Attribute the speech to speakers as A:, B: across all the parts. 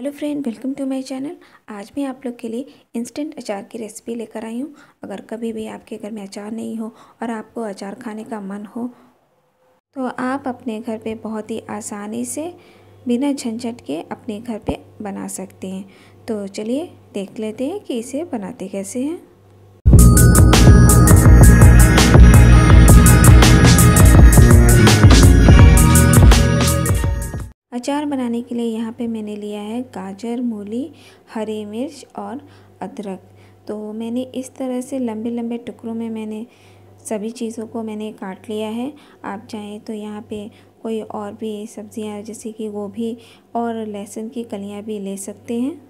A: hello friend welcome to my channel आज मैं आप लोग के लिए इंस्टेंट अचार की रेसिपी लेकर आई हूँ अगर कभी भी आपके घर में अचार नहीं हो और आपको अचार खाने का मन हो तो आप अपने घर पे बहुत ही आसानी से बिना झंझट के अपने घर पे बना सकते हैं तो चलिए देख लेते हैं कि इसे बनाते कैसे हैं अचार बनाने के लिए यहाँ पे मैंने लिया है गाजर मूली हरी मिर्च और अदरक तो मैंने इस तरह से लंबे लंबे टुकड़ों में मैंने सभी चीज़ों को मैंने काट लिया है आप चाहें तो यहाँ पे कोई और भी सब्ज़ियाँ जैसे कि गोभी और लहसुन की कलियाँ भी ले सकते हैं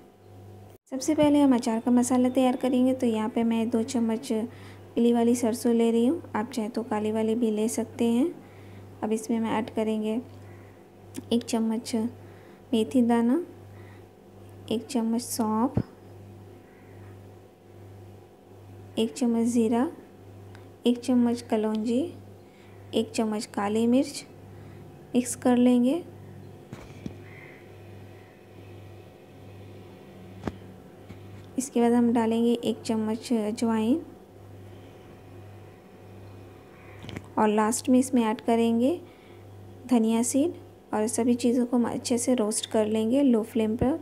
A: सबसे पहले हम अचार का मसाला तैयार करेंगे तो यहाँ पे मैं दो चम्मच पीली वाली सरसों ले रही हूँ आप चाहें तो काली वाली भी ले सकते हैं अब इसमें मैं ऐड करेंगे एक चम्मच मेथी दाना एक चम्मच सौंफ एक चम्मच ज़ीरा एक चम्मच कलौंजी एक चम्मच काली मिर्च मिक्स कर लेंगे इसके बाद हम डालेंगे एक चम्मच अजवाइन और लास्ट में इसमें ऐड करेंगे धनिया सीड और सभी चीज़ों को हम अच्छे से रोस्ट कर लेंगे लो फ्लेम पर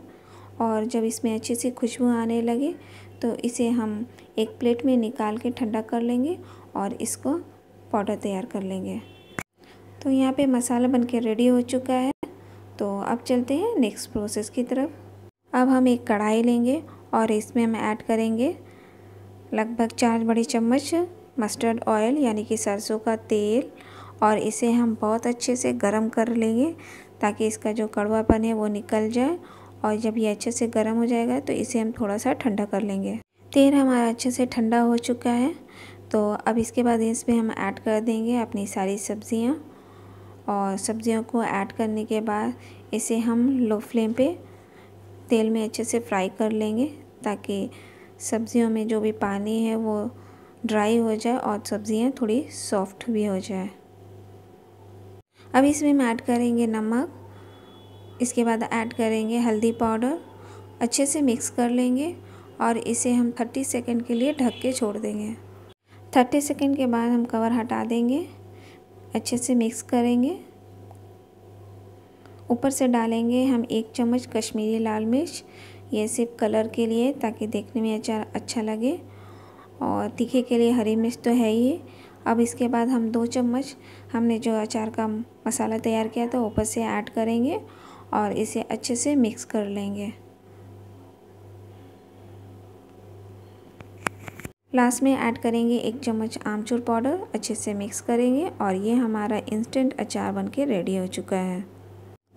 A: और जब इसमें अच्छे से खुशबू आने लगे तो इसे हम एक प्लेट में निकाल के ठंडा कर लेंगे और इसको पाउडर तैयार कर लेंगे तो यहाँ पे मसाला बनके रेडी हो चुका है तो अब चलते हैं नेक्स्ट प्रोसेस की तरफ अब हम एक कढ़ाई लेंगे और इसमें हम ऐड करेंगे लगभग चार बड़े चम्मच मस्टर्ड ऑयल यानी कि सरसों का तेल और इसे हम बहुत अच्छे से गर्म कर लेंगे ताकि इसका जो कड़वापन है वो निकल जाए और जब ये अच्छे से गर्म हो जाएगा तो इसे हम थोड़ा सा ठंडा कर लेंगे तेल हमारा अच्छे से ठंडा हो चुका है तो अब इसके बाद इसमें हम ऐड कर देंगे अपनी सारी सब्ज़ियाँ और सब्ज़ियों को ऐड करने के बाद इसे हम लो फ्लेम पे तेल में अच्छे से फ्राई कर लेंगे ताकि सब्ज़ियों में जो भी पानी है वो ड्राई हो जाए और सब्ज़ियाँ थोड़ी सॉफ्ट भी हो जाए अब इसमें हम ऐड करेंगे नमक इसके बाद ऐड करेंगे हल्दी पाउडर अच्छे से मिक्स कर लेंगे और इसे हम 30 सेकंड के लिए ढक के छोड़ देंगे 30 सेकंड के बाद हम कवर हटा देंगे अच्छे से मिक्स करेंगे ऊपर से डालेंगे हम एक चम्मच कश्मीरी लाल मिर्च ये सिर्फ कलर के लिए ताकि देखने में अच्छा अच्छा लगे और तीखे के लिए हरी मिर्च तो है ही अब इसके बाद हम दो चम्मच हमने जो अचार का मसाला तैयार किया था ऊपर से ऐड करेंगे और इसे अच्छे से मिक्स कर लेंगे लास्ट में ऐड करेंगे एक चम्मच आमचूर पाउडर अच्छे से मिक्स करेंगे और ये हमारा इंस्टेंट अचार बनके रेडी हो चुका है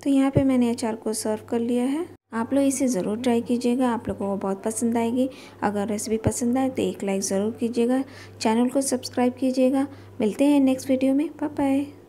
A: तो यहाँ पे मैंने अचार को सर्व कर लिया है आप लोग इसे ज़रूर ट्राई कीजिएगा आप लोगों को बहुत पसंद आएगी अगर रेसिपी पसंद आए तो एक लाइक ज़रूर कीजिएगा चैनल को सब्सक्राइब कीजिएगा मिलते हैं नेक्स्ट वीडियो में बाय